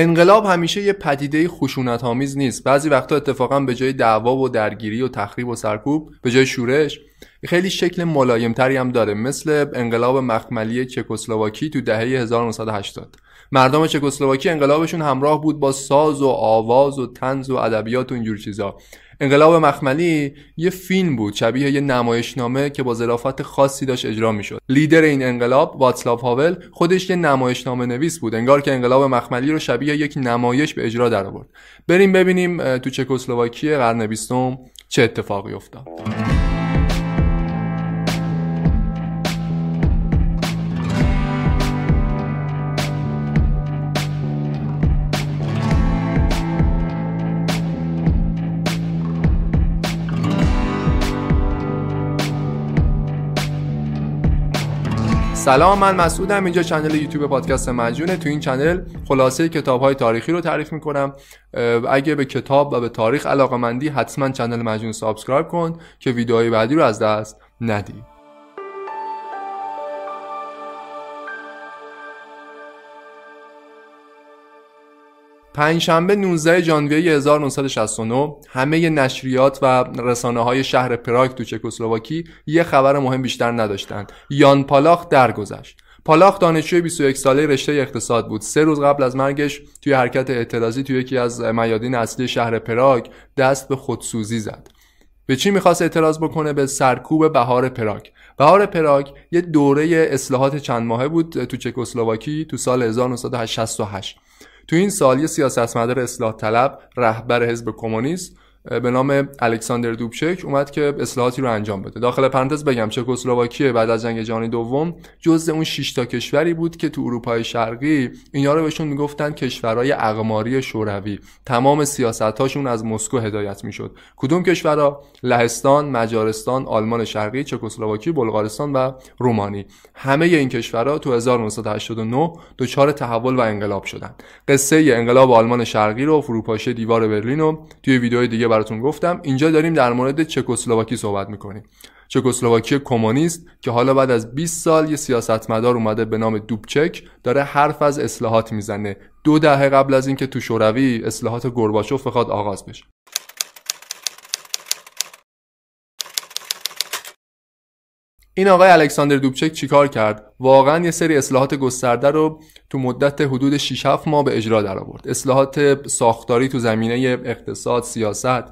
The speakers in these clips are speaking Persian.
انقلاب همیشه یه پدیده خشونت آمیز نیست بعضی وقتا اتفاقا به جای دعوا و درگیری و تخریب و سرکوب به جای شورش خیلی شکل ملایمتری هم داره مثل انقلاب مخملی چکسلواکی تو دهه 1980 مردم چکسلواکی انقلابشون همراه بود با ساز و آواز و تنز و ادبیات و اینجور چیزا انقلاب مخملی یه فیلم بود شبیه یه نمایشنامه که با ظرافت خاصی داشت اجرا میشد لیدر این انقلاب واتسلاو هاول خودش یه نمایشنامه نویس بود انگار که انقلاب مخملی رو شبیه یک نمایش به اجرا درآورد بریم ببینیم تو چکسلواکی قرن بیستم چه اتفاقی افتاد سلام من مسعودم اینجا چنل یوتیوب پادکست مجونه تو این چنل خلاصه کتاب های تاریخی رو تعریف میکنم اگه به کتاب و به تاریخ علاقه مندی حتما چنل مجون سابسکرایب کن که ویدیوهای بعدی رو از دست ندید پنجشنبه 19 ژانویه 1969 همه نشریات و رسانه های شهر پراگ تو چکسلواکی یه خبر مهم بیشتر نداشتند. یان پالاخ درگذشت. پالاخ دانشجوی 21 ساله رشته اقتصاد بود. سه روز قبل از مرگش توی حرکت اعتراضی توی یکی از میادین اصلی شهر پراگ دست به خودسوزی زد. به چی میخواست اعتراض بکنه به سرکوب بهار پراگ بهار پراگ یه دوره اصلاحات چند ماهه بود تو چکسلواکی تو سال 1968 تو این سال یه سیاستمدار اصلاح طلب رهبر حزب کمونیست به نام الکساندر دوبچک اومد که اصلاحاتی رو انجام بده داخل پرانتز بگم چکسلواکی بعد از جنگ جهانی دوم جزء اون 6 تا کشوری بود که تو اروپای شرقی اینا رو بهشون میگفتن کشورهای اقماری شوروی تمام سیاستهاشون از مسکو هدایت میشد کدوم کشورها لهستان مجارستان آلمان شرقی چکسلواکی بلغارستان و رومانی همه این کشورها تو 1989 دچار تحول و انقلاب شدن قصه انقلاب آلمان شرقی رو فروپاشی دیوار برلین رو توی ویدیو دیگه براتون گفتم اینجا داریم در مورد چکسلواکی صحبت میکنیم چکسلواکی کمونیست که حالا بعد از 20 سال یه سیاستمدار اومده به نام دوبچک داره حرف از اصلاحات میزنه دو دهه قبل از اینکه تو شوروی اصلاحات گورباچوف بخواد آغاز بشه این آقای الکساندر دوبچک چیکار کرد واقعا یه سری اصلاحات گسترده رو تو مدت حدود 6 7 ماه به اجرا درآورد اصلاحات ساختاری تو زمینه اقتصاد سیاست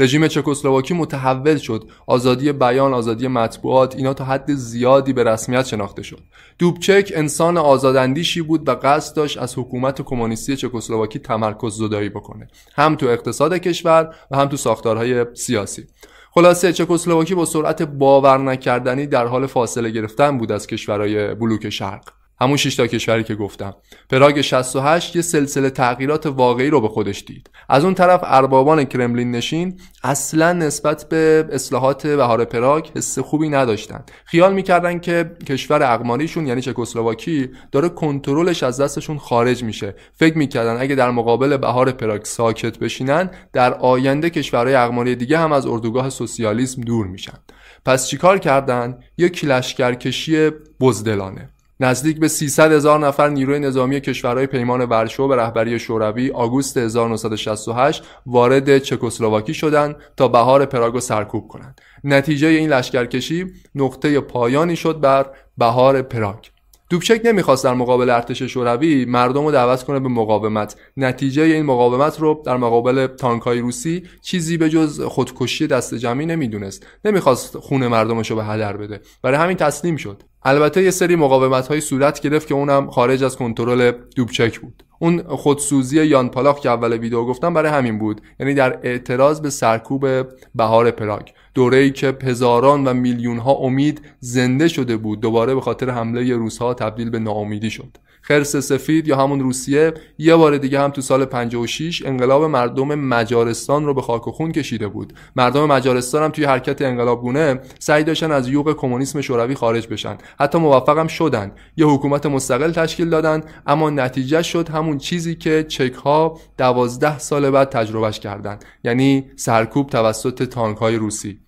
رژیم چکسلواکی متحول شد آزادی بیان آزادی مطبوعات اینا تا حد زیادی به رسمیت شناخته شد دوبچک انسان آزاداندیشی بود و قصد داشت از حکومت کمونیستی چکسلواکی تمرکز زدایی بکنه هم تو اقتصاد کشور و هم تو ساختارهای سیاسی خلاصه چکسلواکی با سرعت باور نکردنی در حال فاصله گرفتن بود از کشورهای بلوک شرق همون 6 تا کشوری که گفتم پراگ 68 یه سلسله تغییرات واقعی رو به خودش دید از اون طرف اربابان کرملین نشین اصلا نسبت به اصلاحات بهار پراگ حس خوبی نداشتن خیال میکردن که کشور اقماریشون یعنی چکسلواکی داره کنترلش از دستشون خارج میشه فکر میکردن اگه در مقابل بهار پراگ ساکت بشینن در آینده کشورهای اقماری دیگه هم از اردوگاه سوسیالیسم دور میشن پس چیکار کردن؟ یه کلشکرکشی بزدلانه نزدیک به 300 هزار نفر نیروی نظامی کشورهای پیمان ورشو به رهبری شوروی آگوست 1968 وارد چکسلواکی شدند تا بهار پراگ سرکوب کنند. نتیجه این لشکرکشی نقطه پایانی شد بر بهار پراگ. دوبچک نمیخواست در مقابل ارتش شوروی مردم رو دعوت کنه به مقاومت نتیجه این مقاومت رو در مقابل تانکای روسی چیزی به جز خودکشی دست جمعی نمیدونست نمیخواست خون مردمش رو به هدر بده برای همین تسلیم شد البته یه سری مقاومت های صورت گرفت که اونم خارج از کنترل دوبچک بود اون خودسوزی یان پالاخ که اول ویدیو گفتم برای همین بود یعنی در اعتراض به سرکوب بهار پراگ دوره ای که هزاران و میلیون ها امید زنده شده بود دوباره به خاطر حمله روس تبدیل به ناامیدی شد خرس سفید یا همون روسیه یه بار دیگه هم تو سال 56 انقلاب مردم مجارستان رو به خاک و خون کشیده بود مردم مجارستان هم توی حرکت انقلاب گونه سعی داشتن از یوغ کمونیسم شوروی خارج بشن حتی موفقم شدن یه حکومت مستقل تشکیل دادن اما نتیجه شد همون چیزی که چک ها دوازده سال بعد تجربهش کردند یعنی سرکوب توسط تانک های روسی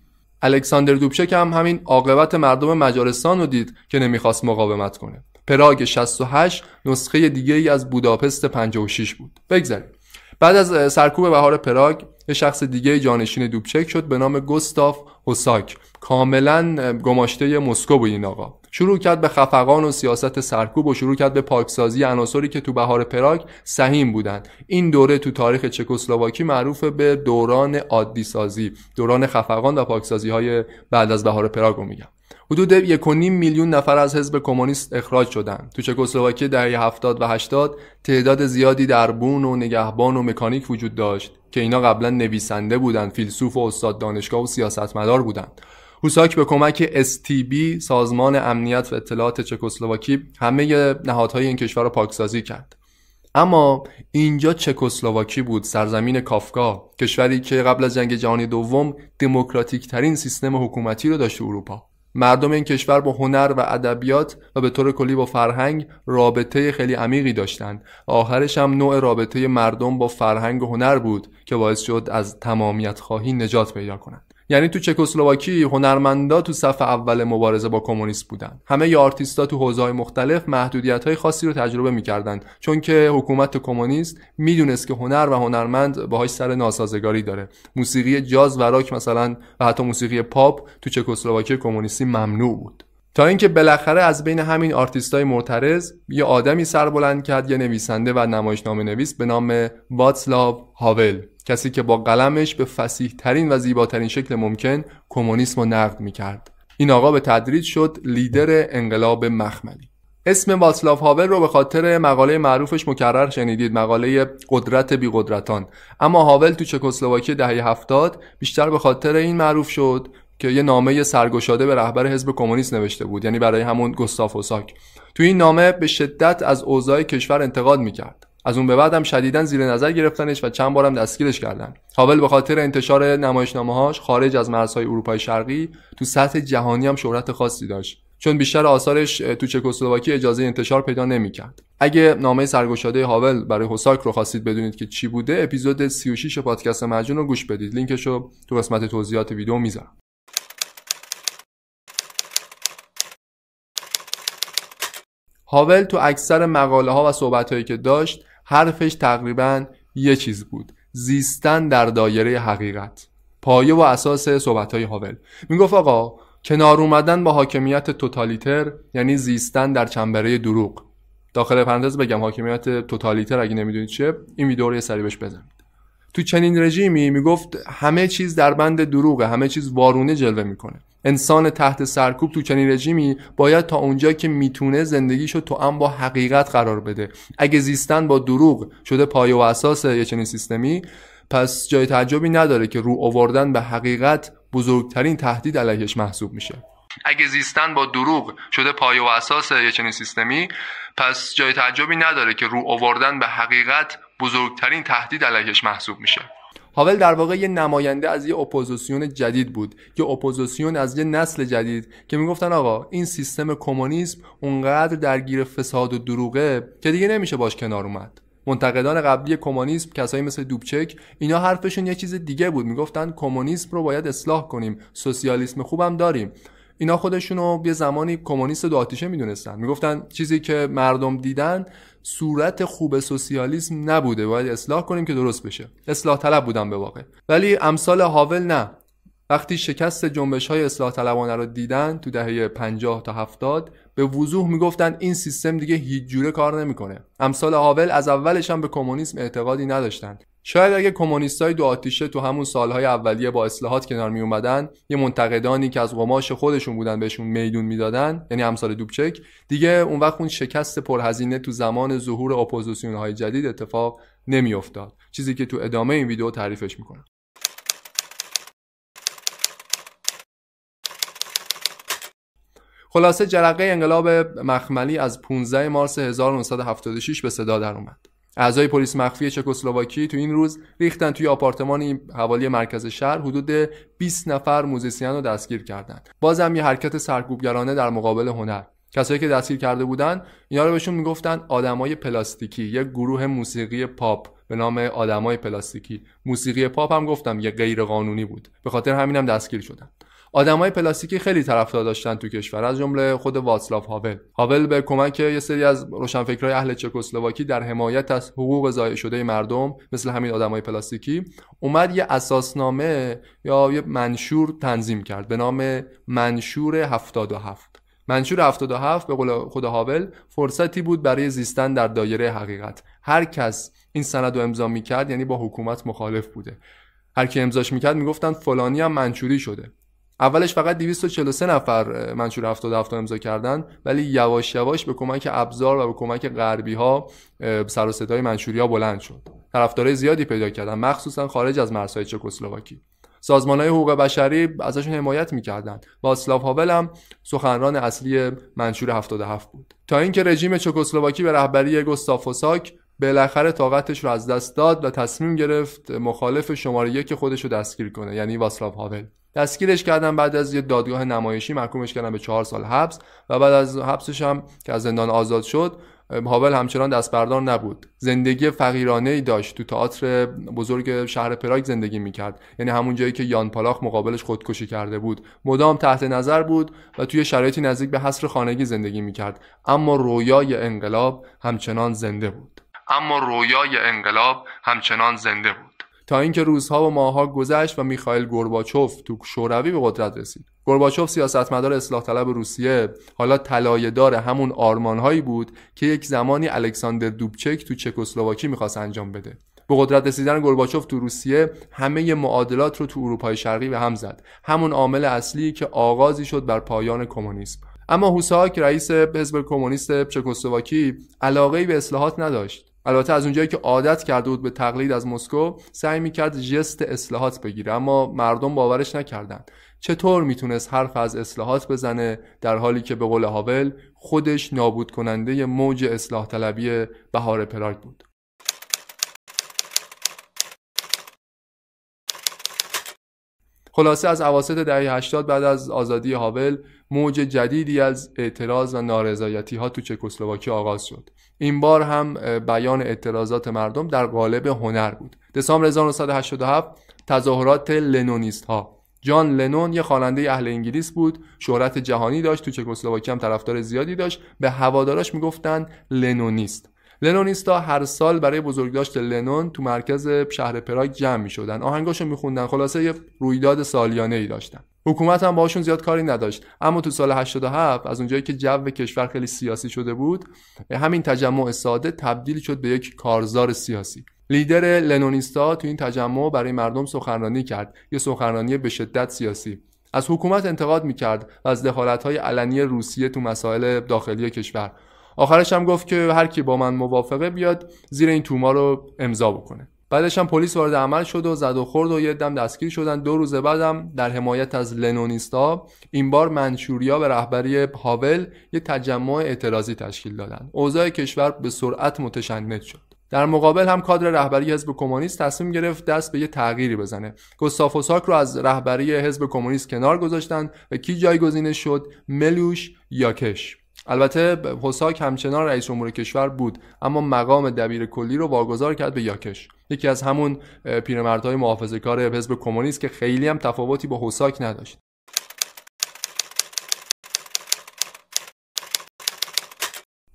الکساندر دوبچک هم همین عاقبت مردم مجارستان رو دید که نمیخواست مقاومت کنه پراگ 68 نسخه دیگه ای از بوداپست 56 بود بگذاریم بعد از سرکوب بهار پراگ یه شخص دیگه جانشین دوبچک شد به نام گستاف هوساک کاملا گماشته مسکو بود این آقا شروع کرد به خفقان و سیاست سرکوب و شروع کرد به پاکسازی عناصری که تو بهار پراگ سهیم بودند این دوره تو تاریخ چکسلواکی معروف به دوران عادی سازی دوران خفقان و پاکسازی های بعد از بهار پراگ رو میگم حدود 1.5 میلیون نفر از حزب کمونیست اخراج شدند. تو چکسلواکی دهه 70 و 80 تعداد زیادی در بون و نگهبان و مکانیک وجود داشت که اینا قبلا نویسنده بودند، فیلسوف و استاد دانشگاه و سیاستمدار بودند. هوساک به کمک STB سازمان امنیت و اطلاعات چکسلواکی همه نهادهای این کشور را پاکسازی کرد. اما اینجا چکسلواکی بود سرزمین کافکا کشوری که قبل از جنگ جهانی دوم دموکراتیک ترین سیستم حکومتی رو داشت اروپا مردم این کشور با هنر و ادبیات و به طور کلی با فرهنگ رابطه خیلی عمیقی داشتند آخرش هم نوع رابطه مردم با فرهنگ و هنر بود که باعث شد از تمامیت خواهی نجات پیدا کنند یعنی تو چکسلواکی هنرمندا تو صف اول مبارزه با کمونیست بودن همه ی آرتیستا تو حوزه‌های مختلف های خاصی رو تجربه میکردند چون که حکومت کمونیست میدونست که هنر و هنرمند باهاش سر ناسازگاری داره موسیقی جاز و راک مثلا و حتی موسیقی پاپ تو چکسلواکی کمونیستی ممنوع بود تا اینکه بالاخره از بین همین آرتیستای معترض یه آدمی سربلند کرد یه نویسنده و نمایشنامه نویس به نام واتسلاو هاول کسی که با قلمش به فسیح ترین و زیباترین شکل ممکن کمونیسم رو نقد میکرد این آقا به تدریج شد لیدر انقلاب مخملی اسم واسلاف هاول رو به خاطر مقاله معروفش مکرر شنیدید مقاله قدرت بی قدرتان اما هاول تو چکسلواکی دهه هفتاد بیشتر به خاطر این معروف شد که یه نامه سرگشاده به رهبر حزب کمونیست نوشته بود یعنی برای همون گستاف اوساک تو این نامه به شدت از اوضاع کشور انتقاد میکرد از اون به بعدم شدیدا زیر نظر گرفتنش و چند بارم دستگیرش کردن هاول به خاطر انتشار نمایشنامه‌هاش خارج از مرزهای اروپای شرقی تو سطح جهانی هم شهرت خاصی داشت چون بیشتر آثارش تو چکسلواکی اجازه انتشار پیدا نمیکرد. اگه نامه سرگشاده هاول برای هوساک رو خواستید بدونید که چی بوده اپیزود 36 پادکست مجون رو گوش بدید لینکش رو تو قسمت توضیحات ویدیو میذارم هاول تو اکثر مقاله ها و صحبت هایی که داشت حرفش تقریبا یه چیز بود زیستن در دایره حقیقت پایه و اساس صحبت های هاول میگفت آقا کنار اومدن با حاکمیت توتالیتر یعنی زیستن در چنبره دروغ داخل پرانتز بگم حاکمیت توتالیتر اگه نمیدونید چه این ویدیو رو یه سری بهش بزنید تو چنین رژیمی میگفت همه چیز در بند دروغه همه چیز وارونه جلوه میکنه انسان تحت سرکوب تو چنین رژیمی باید تا اونجا که میتونه زندگیشو تو هم با حقیقت قرار بده اگه زیستن با دروغ شده پایه و اساس یه چنین سیستمی پس جای تعجبی نداره که رو آوردن به حقیقت بزرگترین تهدید علیهش محسوب میشه اگه زیستن با دروغ شده پایه و اساس یه چنین سیستمی پس جای تعجبی نداره که رو آوردن به حقیقت بزرگترین تهدید علیهش محسوب میشه هاول در واقع یه نماینده از یه اپوزیسیون جدید بود یه اپوزیسیون از یه نسل جدید که میگفتن آقا این سیستم کمونیسم اونقدر درگیر فساد و دروغه که دیگه نمیشه باش کنار اومد منتقدان قبلی کمونیسم کسایی مثل دوبچک اینا حرفشون یه چیز دیگه بود میگفتن کمونیسم رو باید اصلاح کنیم سوسیالیسم خوبم داریم اینا خودشونو یه زمانی کمونیست دو آتیشه میدونستن میگفتن چیزی که مردم دیدن صورت خوب سوسیالیسم نبوده باید اصلاح کنیم که درست بشه اصلاح طلب بودن به واقع ولی امثال هاول نه وقتی شکست جنبش های اصلاح طلبانه رو دیدن تو دهه 50 تا 70 به وضوح میگفتن این سیستم دیگه هیچ جوره کار نمیکنه امثال هاول از اولش هم به کمونیسم اعتقادی نداشتند. شاید اگه کمونیستای دو آتیشه تو همون سالهای اولیه با اصلاحات کنار می اومدن یه منتقدانی که از قماش خودشون بودن بهشون میدون میدادن یعنی امثال دوبچک دیگه اون وقت اون شکست پرهزینه تو زمان ظهور اپوزیسیون های جدید اتفاق نمیافتاد چیزی که تو ادامه این ویدیو تعریفش میکنم خلاصه جرقه انقلاب مخملی از 15 مارس 1976 به صدا در اومد اعضای پلیس مخفی چکسلواکی تو این روز ریختن توی آپارتمان حوالی مرکز شهر حدود 20 نفر موزیسین رو دستگیر کردند. بازم یه حرکت سرکوبگرانه در مقابل هنر کسایی که دستگیر کرده بودن اینا رو بهشون میگفتن آدمای پلاستیکی یک گروه موسیقی پاپ به نام آدمای پلاستیکی موسیقی پاپ هم گفتم یه غیر قانونی بود به خاطر همینم دستگیر شدن آدمای پلاستیکی خیلی طرفدار داشتن تو کشور از جمله خود واتسلاو هاول هاول به کمک یه سری از روشنفکرای اهل چکسلواکی در حمایت از حقوق ضایع شده مردم مثل همین آدمای پلاستیکی اومد یه اساسنامه یا یه منشور تنظیم کرد به نام منشور 77 منشور 77 به قول خود هاول فرصتی بود برای زیستن در دایره حقیقت هر کس این سند رو امضا میکرد یعنی با حکومت مخالف بوده هر کی امضاش میکرد میگفتن فلانی هم منشوری شده اولش فقط 243 نفر منشور 77 امضا کردن ولی یواش یواش به کمک ابزار و به کمک غربی ها سر و صدای منشوری ها بلند شد طرفدارای زیادی پیدا کردن مخصوصا خارج از مرزهای چکسلواکی سازمان های حقوق بشری ازشون حمایت میکردند واسلاف هاول هم سخنران اصلی منشور 77 بود تا اینکه رژیم چکسلواکی به رهبری گوستافوساک بالاخره طاقتش رو از دست داد و تصمیم گرفت مخالف شماره یک خودش رو دستگیر کنه یعنی واسلاو هاول دستگیرش کردن بعد از یه دادگاه نمایشی محکومش کردن به چهار سال حبس و بعد از حبسش هم که از زندان آزاد شد هاول همچنان دستبردار نبود زندگی فقیرانه ای داشت تو تئاتر بزرگ شهر پراگ زندگی میکرد یعنی همون جایی که یان پالاخ مقابلش خودکشی کرده بود مدام تحت نظر بود و توی شرایطی نزدیک به حصر خانگی زندگی میکرد اما رویای انقلاب همچنان زنده بود اما رویای انقلاب همچنان زنده بود تا اینکه روزها و ماهها گذشت و میخائیل گرباچوف تو شوروی به قدرت رسید گورباچوف سیاستمدار اصلاح طلب روسیه حالا طلایهدار همون آرمانهایی بود که یک زمانی الکساندر دوبچک تو چکسلواکی میخواست انجام بده به قدرت رسیدن گرباچوف تو روسیه همه معادلات رو تو اروپای شرقی به هم زد همون عامل اصلی که آغازی شد بر پایان کمونیسم اما هوساک رئیس حزب کمونیست چکسلواکی علاقه به اصلاحات نداشت البته از اونجایی که عادت کرده بود به تقلید از مسکو سعی میکرد جست اصلاحات بگیره اما مردم باورش نکردند. چطور میتونست حرف از اصلاحات بزنه در حالی که به قول هاول خودش نابود کننده موج اصلاح طلبی بهار پراگ بود خلاصه از اواسط دهه 80 بعد از آزادی هاول موج جدیدی از اعتراض و نارضایتی ها تو چکسلواکی آغاز شد این بار هم بیان اعتراضات مردم در قالب هنر بود دسامبر 1987 تظاهرات لنونیست ها جان لنون یه خواننده اهل انگلیس بود شهرت جهانی داشت تو چکسلواکی هم طرفدار زیادی داشت به هواداراش میگفتن لنونیست لنونیستا هر سال برای بزرگداشت لنون تو مرکز شهر پراگ جمع می شدن آهنگاشو می خلاصه یه رویداد سالیانه ای داشتن حکومت هم باهاشون زیاد کاری نداشت اما تو سال 87 از اونجایی که جو کشور خیلی سیاسی شده بود همین تجمع ساده تبدیل شد به یک کارزار سیاسی لیدر لنونیستا تو این تجمع برای مردم سخنرانی کرد یه سخنرانی به شدت سیاسی از حکومت انتقاد میکرد و از های علنی روسیه تو مسائل داخلی کشور آخرش هم گفت که هر کی با من موافقه بیاد زیر این توما رو امضا بکنه بعدش هم پلیس وارد عمل شد و زد و خورد و یه دستگیر شدن دو روز بعدم در حمایت از لنونیستا این بار منشوریا به رهبری هاول یه تجمع اعتراضی تشکیل دادن اوضاع کشور به سرعت متشنج شد در مقابل هم کادر رهبری حزب کمونیست تصمیم گرفت دست به یه تغییری بزنه گستافو ساک رو از رهبری حزب کمونیست کنار گذاشتن و کی جایگزینش شد ملوش یاکش البته حساک همچنان رئیس جمهور کشور بود اما مقام دبیر کلی رو واگذار کرد به یاکش یکی از همون پیرمردهای کار حزب کمونیست که خیلی هم تفاوتی با حساک نداشت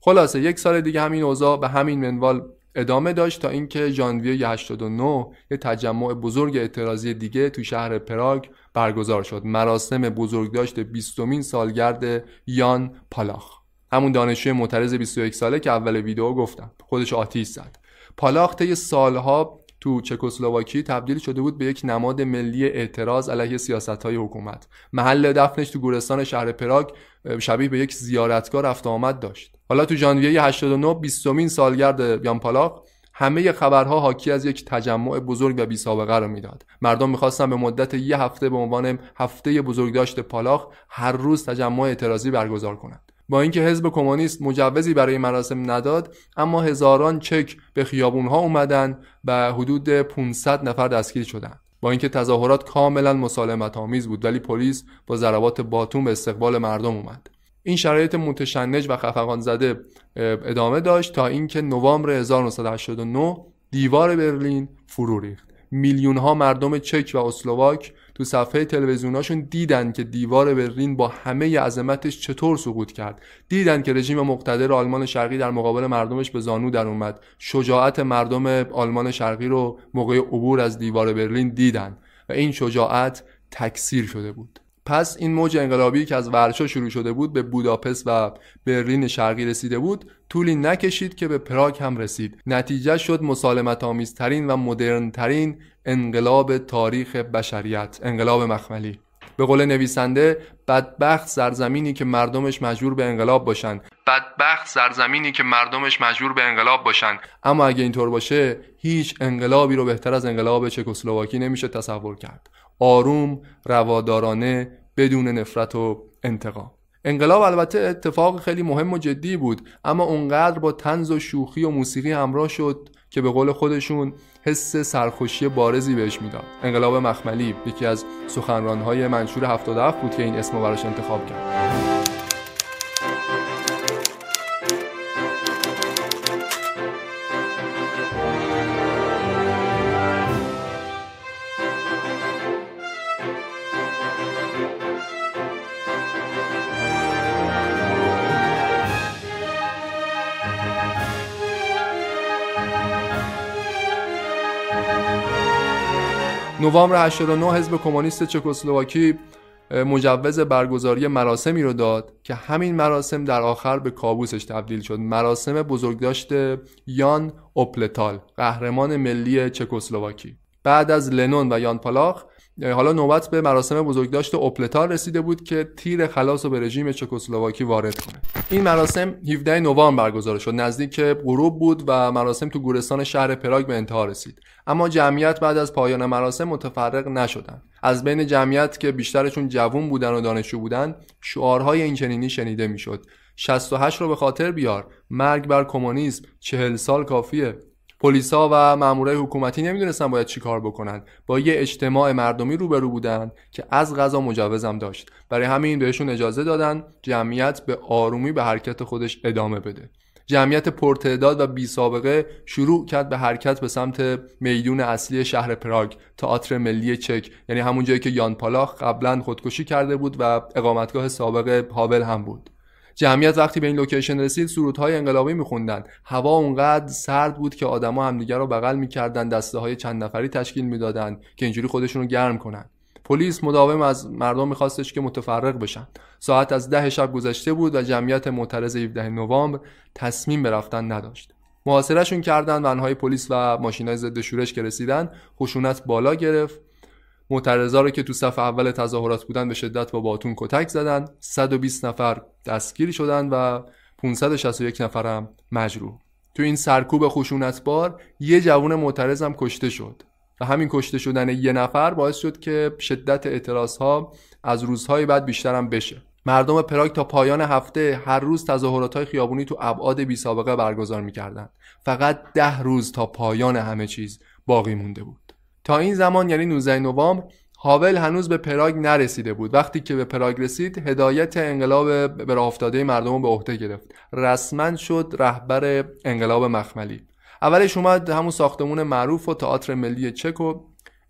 خلاصه یک سال دیگه همین اوضاع به همین منوال ادامه داشت تا اینکه ژانویه 89 یه تجمع بزرگ اعتراضی دیگه تو شهر پراگ برگزار شد مراسم بزرگداشت 20مین سالگرد یان پالاخ همون دانشجوی معترض 21 ساله که اول ویدیو گفتم خودش آتیش زد طی سالها تو چکسلواکی تبدیل شده بود به یک نماد ملی اعتراض علیه سیاست های حکومت محل دفنش تو گورستان شهر پراگ شبیه به یک زیارتگاه رفت آمد داشت حالا تو ژانویه 89 20 سالگرد بیان پالاخ همه خبرها حاکی از یک تجمع بزرگ و بیسابقه را رو میداد مردم میخواستن به مدت یه هفته به عنوان هفته بزرگداشت پالاخ هر روز تجمع اعتراضی برگزار کنند با اینکه حزب کمونیست مجوزی برای مراسم نداد اما هزاران چک به خیابونها اومدن و حدود 500 نفر دستگیر شدند با اینکه تظاهرات کاملا مسالمت آمیز بود ولی پلیس با ضربات باتون به استقبال مردم اومد این شرایط متشنج و خفقان زده ادامه داشت تا اینکه نوامبر 1989 دیوار برلین فرو ریخت میلیون ها مردم چک و اسلواک تو صفحه تلویزیوناشون دیدن که دیوار برلین با همه عظمتش چطور سقوط کرد دیدن که رژیم مقتدر آلمان شرقی در مقابل مردمش به زانو در اومد شجاعت مردم آلمان شرقی رو موقع عبور از دیوار برلین دیدن و این شجاعت تکثیر شده بود پس این موج انقلابی که از ورشا شروع شده بود به بوداپست و برلین شرقی رسیده بود طولی نکشید که به پراگ هم رسید نتیجه شد مسالمت آمیزترین و مدرنترین انقلاب تاریخ بشریت انقلاب مخملی به قول نویسنده بدبخت سرزمینی که مردمش مجبور به انقلاب باشن بدبخت سرزمینی که مردمش مجبور به انقلاب باشند. اما اگه اینطور باشه هیچ انقلابی رو بهتر از انقلاب چکسلواکی نمیشه تصور کرد آروم روادارانه بدون نفرت و انتقام انقلاب البته اتفاق خیلی مهم و جدی بود اما اونقدر با تنز و شوخی و موسیقی همراه شد که به قول خودشون حس سرخوشی بارزی بهش میداد انقلاب مخملی یکی از سخنرانهای منشور 77 بود که این اسم براش انتخاب کرد نوامبر 89 حزب کمونیست چکسلواکی مجوز برگزاری مراسمی رو داد که همین مراسم در آخر به کابوسش تبدیل شد مراسم بزرگداشت یان اوپلتال قهرمان ملی چکسلواکی بعد از لنون و یان پالاخ حالا نوبت به مراسم بزرگداشت اوپلتا رسیده بود که تیر خلاص و به رژیم چکسلواکی وارد کنه این مراسم 17 نوامبر برگزار شد نزدیک غروب بود و مراسم تو گورستان شهر پراگ به انتها رسید اما جمعیت بعد از پایان مراسم متفرق نشدن از بین جمعیت که بیشترشون جوون بودن و دانشجو بودن شعارهای اینچنینی شنیده میشد 68 رو به خاطر بیار مرگ بر کمونیسم 40 سال کافیه پلیسا و مامورای حکومتی نمیدونستن باید چی کار بکنن با یه اجتماع مردمی روبرو بودن که از غذا مجوزم داشت برای همین بهشون اجازه دادن جمعیت به آرومی به حرکت خودش ادامه بده جمعیت پرتعداد و بی سابقه شروع کرد به حرکت به سمت میدون اصلی شهر پراگ تئاتر ملی چک یعنی همون جایی که یان پالاخ قبلا خودکشی کرده بود و اقامتگاه سابق پاول هم بود جمعیت وقتی به این لوکیشن رسید سرودهای انقلابی میخوندن هوا اونقدر سرد بود که آدما همدیگر رو بغل میکردن دسته های چند نفری تشکیل می‌دادند که اینجوری خودشون رو گرم کنند. پلیس مداوم از مردم میخواستش که متفرق بشن ساعت از ده شب گذشته بود و جمعیت معترض 17 نوامبر تصمیم به رفتن نداشت محاصرهشون کردن و پلیس و ماشینهای ضد شورش که رسیدن خشونت بالا گرفت معترضا رو که تو صف اول تظاهرات بودن به شدت با باتون کتک زدن 120 نفر دستگیر شدن و 561 نفر هم مجروح تو این سرکوب بار یه جوون معترض هم کشته شد و همین کشته شدن یه نفر باعث شد که شدت اعتراض ها از روزهای بعد بیشتر هم بشه مردم پراگ تا پایان هفته هر روز تظاهرات های خیابونی تو ابعاد بی سابقه برگزار میکردن فقط ده روز تا پایان همه چیز باقی مونده بود تا این زمان یعنی 19 نوامبر هاول هنوز به پراگ نرسیده بود وقتی که به پراگ رسید هدایت انقلاب به راه افتاده مردم رو به عهده گرفت رسما شد رهبر انقلاب مخملی اولش اومد همون ساختمون معروف و تئاتر ملی چکو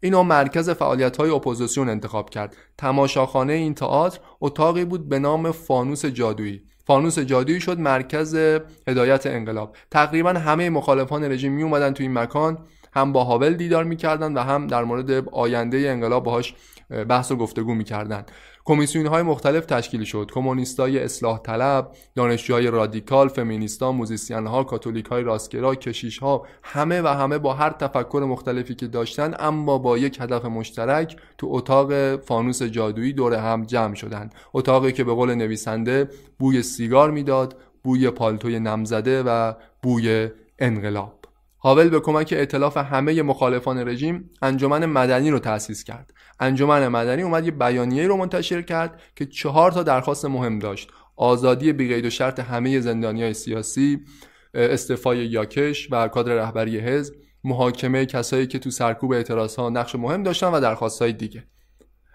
اینو مرکز فعالیت های اپوزیسیون انتخاب کرد تماشاخانه این تئاتر اتاقی بود به نام فانوس جادویی فانوس جادویی شد مرکز هدایت انقلاب تقریبا همه مخالفان رژیم می اومدن تو این مکان هم با هاول دیدار میکردن و هم در مورد آینده انقلاب باهاش بحث و گفتگو میکردن کمیسیون های مختلف تشکیل شد کمونیستای اصلاح طلب دانشجوهای رادیکال ها موزیسین ها کاتولیک های راستگرا کشیش ها همه و همه با هر تفکر مختلفی که داشتن اما با یک هدف مشترک تو اتاق فانوس جادویی دور هم جمع شدند اتاقی که به قول نویسنده بوی سیگار میداد بوی پالتوی نمزده و بوی انقلاب هاول به کمک اطلاف همه مخالفان رژیم انجمن مدنی رو تأسیس کرد انجمن مدنی اومد یه بیانیه رو منتشر کرد که چهار تا درخواست مهم داشت آزادی بیقید و شرط همه های سیاسی استفای یاکش و کادر رهبری حزب محاکمه کسایی که تو سرکوب اعتراض ها نقش مهم داشتن و درخواست های دیگه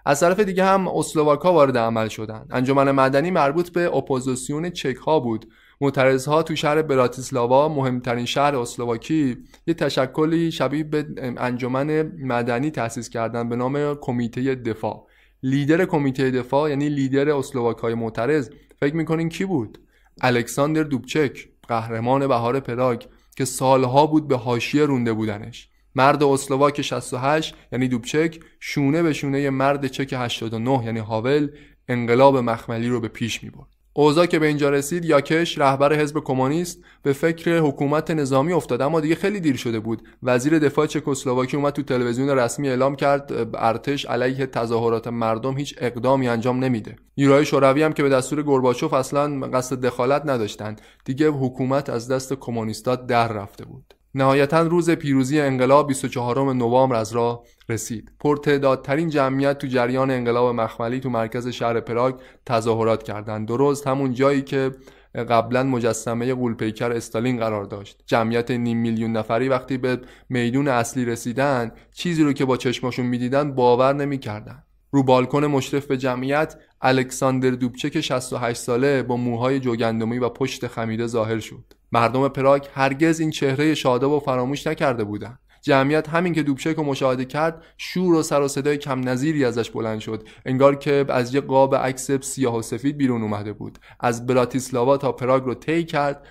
از طرف دیگه هم اسلوواکا وارد عمل شدن انجمن مدنی مربوط به اپوزیسیون چک ها بود معترضها تو شهر براتیسلاوا مهمترین شهر اسلواکی یه تشکلی شبیه به انجمن مدنی تأسیس کردن به نام کمیته دفاع لیدر کمیته دفاع یعنی لیدر اسلواک های معترض فکر میکنین کی بود الکساندر دوبچک قهرمان بهار پراگ که سالها بود به حاشیه رونده بودنش مرد اسلواک 68 یعنی دوبچک شونه به شونه مرد چک 89 یعنی هاول انقلاب مخملی رو به پیش میبرد. اوضاع که به اینجا رسید یاکش رهبر حزب کمونیست به فکر حکومت نظامی افتاد اما دیگه خیلی دیر شده بود وزیر دفاع چکسلواکی اومد تو تلویزیون رسمی اعلام کرد ارتش علیه تظاهرات مردم هیچ اقدامی انجام نمیده نیروهای شوروی هم که به دستور گورباچوف اصلا قصد دخالت نداشتند دیگه حکومت از دست کمونیستات در رفته بود نهایتا روز پیروزی انقلاب 24 نوامبر از راه رسید. پرتعدادترین جمعیت تو جریان انقلاب مخملی تو مرکز شهر پراگ تظاهرات کردند. درست همون جایی که قبلا مجسمه قولپیکر استالین قرار داشت جمعیت نیم میلیون نفری وقتی به میدون اصلی رسیدن چیزی رو که با چشماشون میدیدن باور نمیکردن رو بالکن مشرف به جمعیت الکساندر دوبچک 68 ساله با موهای جوگندمی و پشت خمیده ظاهر شد مردم پراگ هرگز این چهره شاده و فراموش نکرده بودند جمعیت همین که دوبچک رو مشاهده کرد شور و سر و صدای کم نظیری ازش بلند شد انگار که از یه قاب عکس سیاه و سفید بیرون اومده بود از بلاتیسلاوا تا پراگ رو طی کرد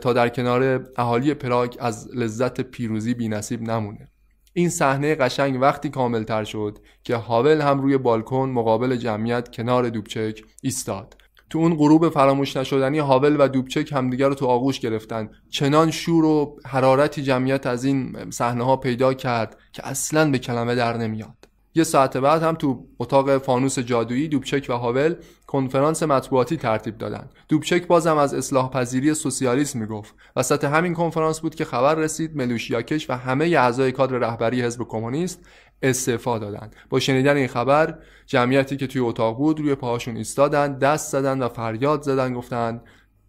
تا در کنار اهالی پراگ از لذت پیروزی بینصیب نمونه این صحنه قشنگ وقتی کاملتر شد که هاول هم روی بالکن مقابل جمعیت کنار دوبچک ایستاد تو اون غروب فراموش نشدنی هاول و دوبچک همدیگر رو تو آغوش گرفتن چنان شور و حرارتی جمعیت از این صحنه ها پیدا کرد که اصلا به کلمه در نمیاد یه ساعت بعد هم تو اتاق فانوس جادویی دوبچک و هاول کنفرانس مطبوعاتی ترتیب دادن دوبچک بازم از اصلاح پذیری سوسیالیسم میگفت وسط همین کنفرانس بود که خبر رسید ملوشیاکش و همه اعضای کادر رهبری حزب کمونیست استعفا دادند با شنیدن این خبر جمعیتی که توی اتاق بود روی پاهاشون ایستادند دست زدند و فریاد زدند گفتند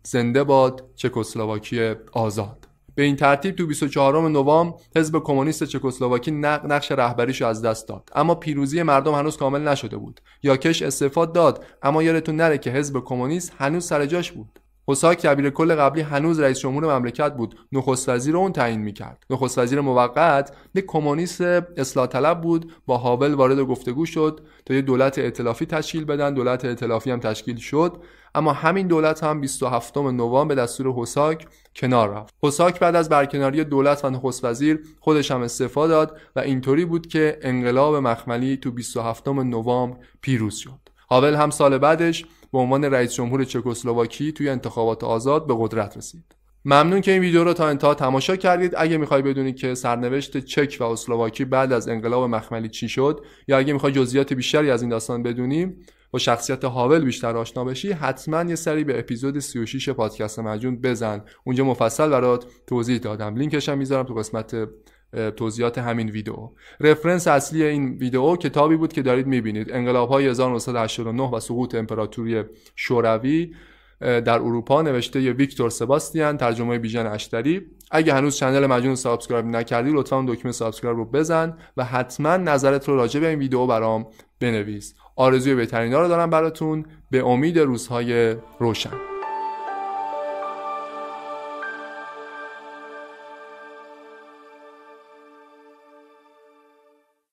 زنده باد چکسلواکی آزاد به این ترتیب تو 24 نوامبر حزب کمونیست چکسلواکی نقش رهبریش از دست داد اما پیروزی مردم هنوز کامل نشده بود یاکش استعفا داد اما یادتون نره که حزب کمونیست هنوز سر جاش بود حساک کبیر کل قبلی هنوز رئیس جمهور مملکت بود نخست وزیر اون تعیین میکرد نخست وزیر موقت یک کمونیست اصلاح طلب بود با هاول وارد گفتگو شد تا یه دولت ائتلافی تشکیل بدن دولت ائتلافی هم تشکیل شد اما همین دولت هم 27 نوامبر به دستور حساک کنار رفت حساک بعد از برکناری دولت و نخست وزیر خودش هم استعفا داد و اینطوری بود که انقلاب مخملی تو 27 نوامبر پیروز شد هاول هم سال بعدش به عنوان رئیس جمهور چکسلواکی توی انتخابات آزاد به قدرت رسید ممنون که این ویدیو رو تا انتها تماشا کردید اگه میخوای بدونید که سرنوشت چک و اسلواکی بعد از انقلاب مخملی چی شد یا اگه میخوای جزئیات بیشتری از این داستان بدونی با شخصیت هاول بیشتر آشنا بشی حتما یه سری به اپیزود 36 پادکست مجون بزن اونجا مفصل برات توضیح دادم لینکش هم میذارم تو قسمت توضیحات همین ویدیو رفرنس اصلی این ویدیو کتابی بود که دارید میبینید انقلاب های 1989 و سقوط امپراتوری شوروی در اروپا نوشته ویکتور سباستیان ترجمه بیژن اشتری اگه هنوز چنل مجنون سابسکرایب نکردی لطفا دکمه سابسکرایب رو بزن و حتما نظرت رو راجع به این ویدیو برام بنویس آرزوی ها رو دارم براتون به امید روزهای روشن